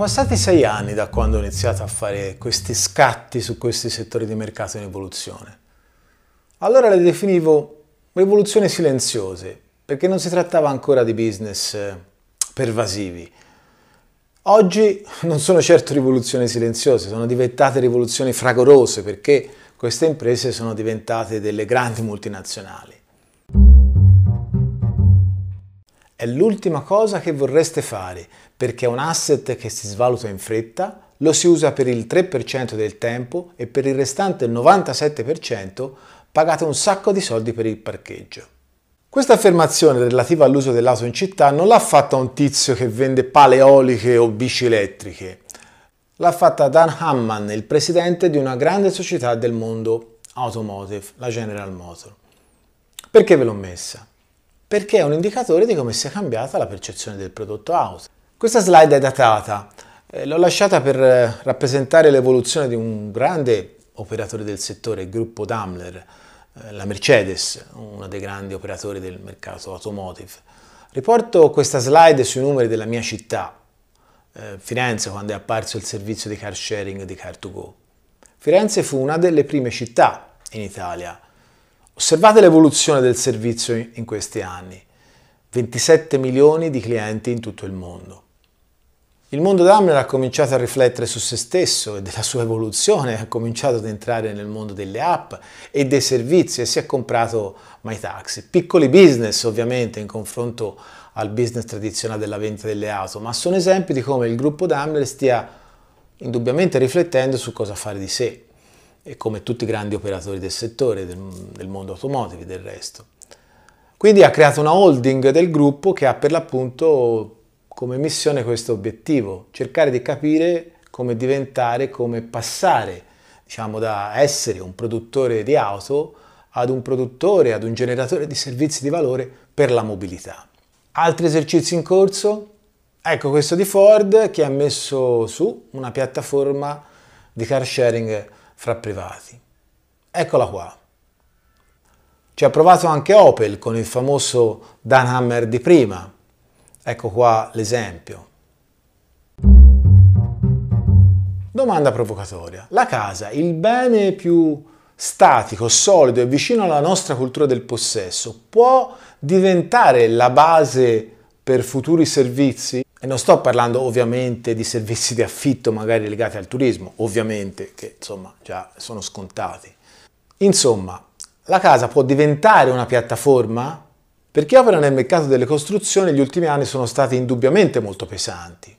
passati sei anni da quando ho iniziato a fare questi scatti su questi settori di mercato in evoluzione. Allora le definivo rivoluzioni silenziose, perché non si trattava ancora di business eh, pervasivi. Oggi non sono certo rivoluzioni silenziose, sono diventate rivoluzioni fragorose perché queste imprese sono diventate delle grandi multinazionali. È l'ultima cosa che vorreste fare perché è un asset che si svaluta in fretta, lo si usa per il 3% del tempo e per il restante 97% pagate un sacco di soldi per il parcheggio. Questa affermazione relativa all'uso dell'auto in città non l'ha fatta un tizio che vende pale eoliche o bici elettriche. L'ha fatta Dan Hammann, il presidente di una grande società del mondo automotive, la General Motor. Perché ve l'ho messa? perché è un indicatore di come sia cambiata la percezione del prodotto auto. Questa slide è datata, eh, l'ho lasciata per eh, rappresentare l'evoluzione di un grande operatore del settore, il gruppo Daimler, eh, la Mercedes, uno dei grandi operatori del mercato automotive. Riporto questa slide sui numeri della mia città, Firenze, quando è apparso il servizio di car sharing di Car2Go. Firenze fu una delle prime città in Italia Osservate l'evoluzione del servizio in questi anni. 27 milioni di clienti in tutto il mondo. Il mondo d'Amner ha cominciato a riflettere su se stesso e della sua evoluzione, ha cominciato ad entrare nel mondo delle app e dei servizi e si è comprato MyTaxi. Piccoli business ovviamente in confronto al business tradizionale della vendita delle auto, ma sono esempi di come il gruppo d'Amner stia indubbiamente riflettendo su cosa fare di sé e come tutti i grandi operatori del settore, del, del mondo automotive del resto. Quindi ha creato una holding del gruppo che ha per l'appunto come missione questo obiettivo, cercare di capire come diventare, come passare diciamo, da essere un produttore di auto ad un produttore, ad un generatore di servizi di valore per la mobilità. Altri esercizi in corso? Ecco questo di Ford che ha messo su una piattaforma di car sharing fra privati. Eccola qua. Ci ha provato anche Opel con il famoso Dunhammer di prima. Ecco qua l'esempio. Domanda provocatoria. La casa, il bene più statico, solido e vicino alla nostra cultura del possesso, può diventare la base per futuri servizi? E non sto parlando ovviamente di servizi di affitto magari legati al turismo, ovviamente che insomma già sono scontati. Insomma, la casa può diventare una piattaforma? Per chi opera nel mercato delle costruzioni gli ultimi anni sono stati indubbiamente molto pesanti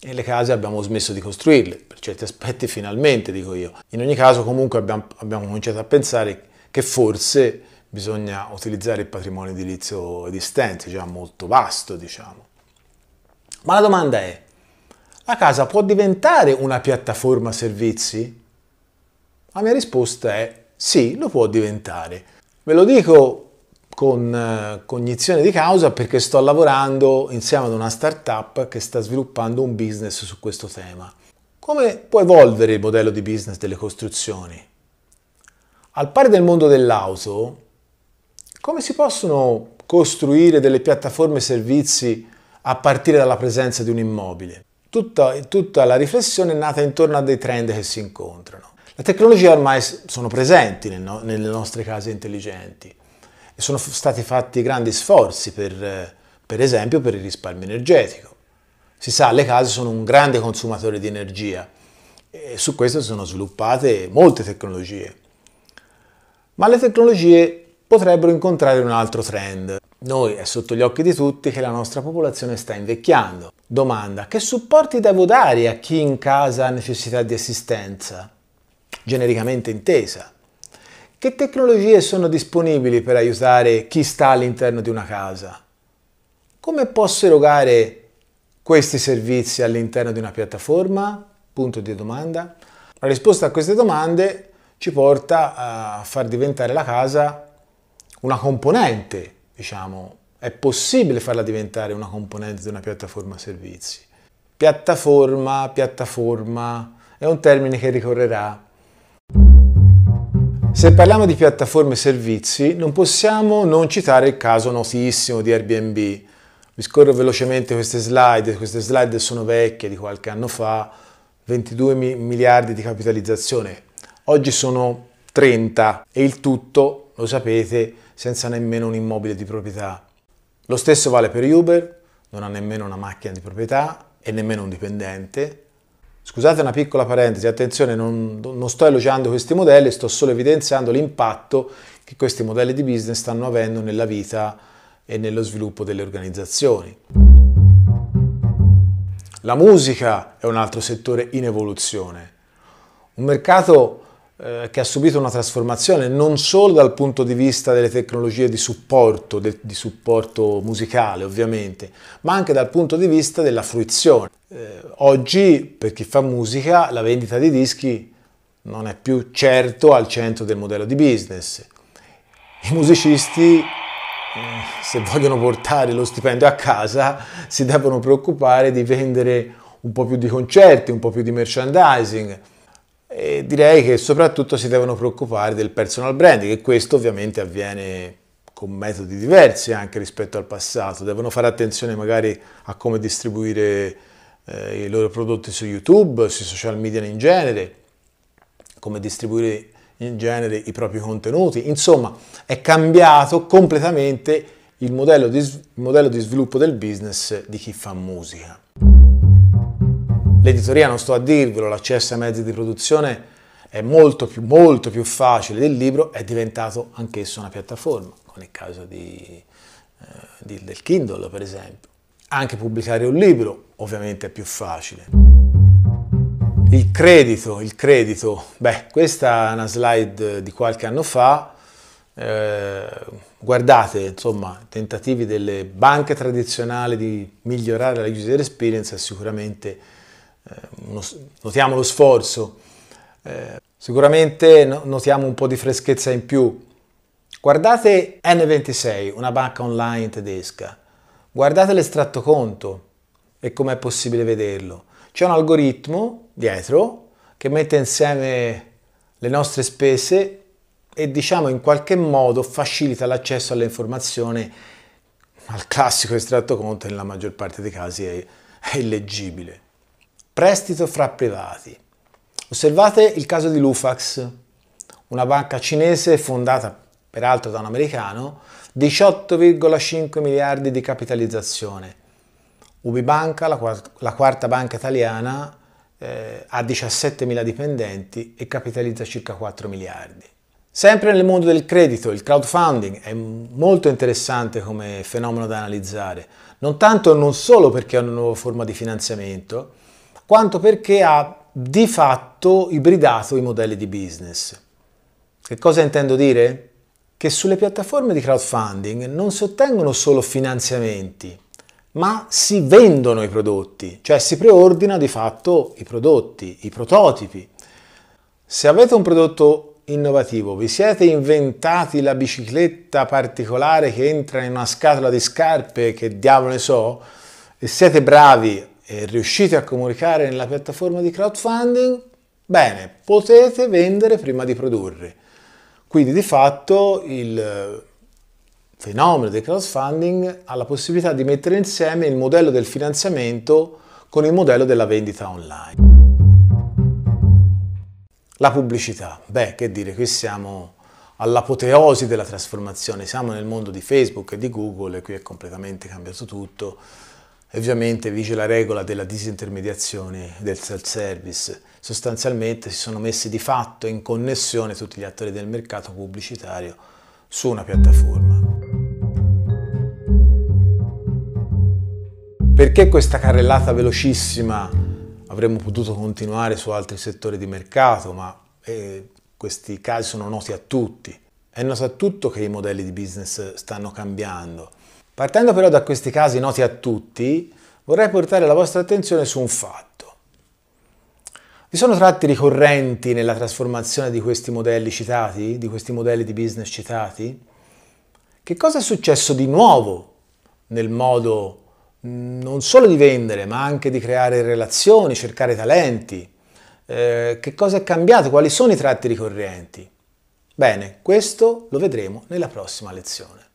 e le case abbiamo smesso di costruirle, per certi aspetti finalmente dico io. In ogni caso comunque abbiamo, abbiamo cominciato a pensare che forse bisogna utilizzare il patrimonio edilizio esistente, già molto vasto diciamo. Ma la domanda è, la casa può diventare una piattaforma servizi? La mia risposta è sì, lo può diventare. Ve lo dico con eh, cognizione di causa perché sto lavorando insieme ad una startup che sta sviluppando un business su questo tema. Come può evolvere il modello di business delle costruzioni? Al pari del mondo dell'auto, come si possono costruire delle piattaforme servizi a partire dalla presenza di un immobile. Tutta, tutta la riflessione è nata intorno a dei trend che si incontrano. Le tecnologie ormai sono presenti nel nelle nostre case intelligenti e sono stati fatti grandi sforzi per, per esempio per il risparmio energetico. Si sa, le case sono un grande consumatore di energia e su questo sono sviluppate molte tecnologie. Ma le tecnologie potrebbero incontrare un altro trend noi è sotto gli occhi di tutti che la nostra popolazione sta invecchiando. Domanda, che supporti devo dare a chi in casa ha necessità di assistenza? Genericamente intesa. Che tecnologie sono disponibili per aiutare chi sta all'interno di una casa? Come posso erogare questi servizi all'interno di una piattaforma? Punto di domanda. La risposta a queste domande ci porta a far diventare la casa una componente diciamo, è possibile farla diventare una componente di una piattaforma servizi. Piattaforma, piattaforma, è un termine che ricorrerà. Se parliamo di piattaforme e servizi, non possiamo non citare il caso notissimo di Airbnb. Vi scorro velocemente queste slide, queste slide sono vecchie di qualche anno fa, 22 miliardi di capitalizzazione, oggi sono 30 e il tutto, lo sapete, senza nemmeno un immobile di proprietà. Lo stesso vale per Uber, non ha nemmeno una macchina di proprietà e nemmeno un dipendente. Scusate una piccola parentesi, attenzione, non, non sto elogiando questi modelli, sto solo evidenziando l'impatto che questi modelli di business stanno avendo nella vita e nello sviluppo delle organizzazioni. La musica è un altro settore in evoluzione, un mercato eh, che ha subito una trasformazione non solo dal punto di vista delle tecnologie di supporto, de, di supporto musicale ovviamente, ma anche dal punto di vista della fruizione. Eh, oggi per chi fa musica la vendita di dischi non è più certo al centro del modello di business. I musicisti eh, se vogliono portare lo stipendio a casa si devono preoccupare di vendere un po' più di concerti, un po' più di merchandising, e direi che soprattutto si devono preoccupare del personal branding e questo ovviamente avviene con metodi diversi anche rispetto al passato. Devono fare attenzione magari a come distribuire eh, i loro prodotti su YouTube, sui social media in genere, come distribuire in genere i propri contenuti. Insomma, è cambiato completamente il modello di, il modello di sviluppo del business di chi fa musica. L'editoria, non sto a dirvelo, l'accesso ai mezzi di produzione è molto più, molto più facile del libro, è diventato anch'esso una piattaforma, come nel caso di, eh, di, del Kindle per esempio. Anche pubblicare un libro ovviamente è più facile. Il credito, il credito, beh, questa è una slide di qualche anno fa, eh, guardate insomma i tentativi delle banche tradizionali di migliorare la user experience è sicuramente uno, eh, notiamo lo sforzo, eh, sicuramente notiamo un po' di freschezza in più. Guardate N26, una banca online tedesca, guardate l'estratto conto e com'è possibile vederlo. C'è un algoritmo dietro che mette insieme le nostre spese e diciamo in qualche modo facilita l'accesso alle informazioni al classico estratto conto nella maggior parte dei casi è, è illeggibile. Prestito fra privati. Osservate il caso di Lufax, una banca cinese fondata peraltro da un americano, 18,5 miliardi di capitalizzazione. Ubibanca, la, quarta, banca italiana, eh, ha 17 mila dipendenti e capitalizza circa 4 miliardi. Sempre nel mondo del credito, il crowdfunding è molto interessante come fenomeno da analizzare, non tanto e non solo perché è una nuova forma di finanziamento, quanto perché ha di fatto ibridato i modelli di business. Che cosa intendo dire? Che sulle piattaforme di crowdfunding non si ottengono solo finanziamenti, ma si vendono i prodotti, cioè si preordina di fatto i prodotti, i prototipi. Se avete un prodotto innovativo, vi siete inventati la bicicletta particolare che entra in una scatola di scarpe, che diavolo ne so, e siete bravi e riuscite a comunicare nella piattaforma di crowdfunding, bene, potete vendere prima di produrre. Quindi di fatto il fenomeno del crowdfunding ha la possibilità di mettere insieme il modello del finanziamento con il modello della vendita online. La pubblicità, beh, che dire, qui siamo all'apoteosi della trasformazione, siamo nel mondo di Facebook e di Google e qui è completamente cambiato tutto ovviamente vige la regola della disintermediazione del self-service. Sostanzialmente si sono messi di fatto in connessione tutti gli attori del mercato pubblicitario su una piattaforma. Perché questa carrellata velocissima avremmo potuto continuare su altri settori di mercato, ma eh, questi casi sono noti a tutti. È noto a tutto che i modelli di business stanno cambiando Partendo però da questi casi noti a tutti, vorrei portare la vostra attenzione su un fatto. Vi sono tratti ricorrenti nella trasformazione di questi modelli citati, di questi modelli di business citati? Che cosa è successo di nuovo nel modo mm, non solo di vendere, ma anche di creare relazioni, cercare talenti? Eh, che cosa è cambiato? Quali sono i tratti ricorrenti? Bene, questo lo vedremo nella prossima lezione.